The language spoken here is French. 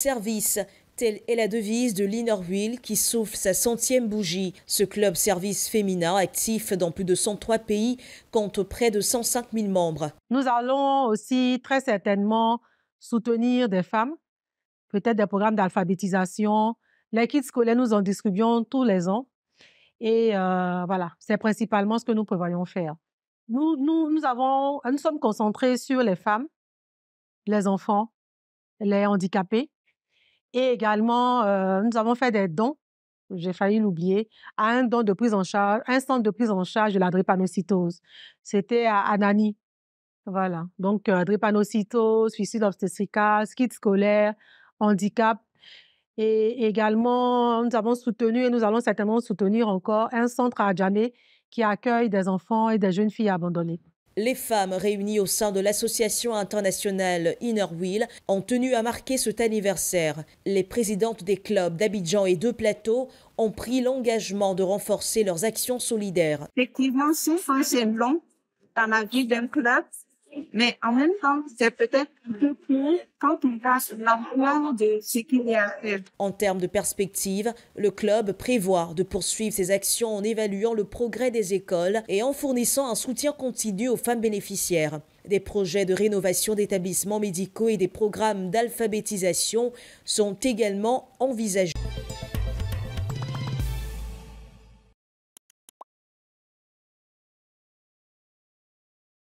Service. Telle est la devise de l'Innerville qui souffle sa centième bougie. Ce club service féminin, actif dans plus de 103 pays, compte près de 105 000 membres. Nous allons aussi très certainement soutenir des femmes, peut-être des programmes d'alphabétisation. Les kits scolaires, nous en distribuons tous les ans. Et euh, voilà, c'est principalement ce que nous prévoyons faire. Nous, nous, nous, avons, nous sommes concentrés sur les femmes, les enfants, les handicapés et également, euh, nous avons fait des dons, j'ai failli l'oublier, à un don de prise en charge, un centre de prise en charge de la drépanocytose. C'était à Anani. Voilà. Donc, euh, drépanocytose, suicide obstétrical, skid scolaire, handicap. Et également, nous avons soutenu et nous allons certainement soutenir encore un centre à Djamé qui accueille des enfants et des jeunes filles abandonnées. Les femmes réunies au sein de l'association internationale Inner Wheel ont tenu à marquer cet anniversaire. Les présidentes des clubs d'Abidjan et de Plateau ont pris l'engagement de renforcer leurs actions solidaires. Effectivement, dans la vie d'un club. Mais en même temps, c'est peut-être un peu plus quand on passe l'ampleur de ce qu'il y a à faire. En termes de perspective, le club prévoit de poursuivre ses actions en évaluant le progrès des écoles et en fournissant un soutien continu aux femmes bénéficiaires. Des projets de rénovation d'établissements médicaux et des programmes d'alphabétisation sont également envisagés.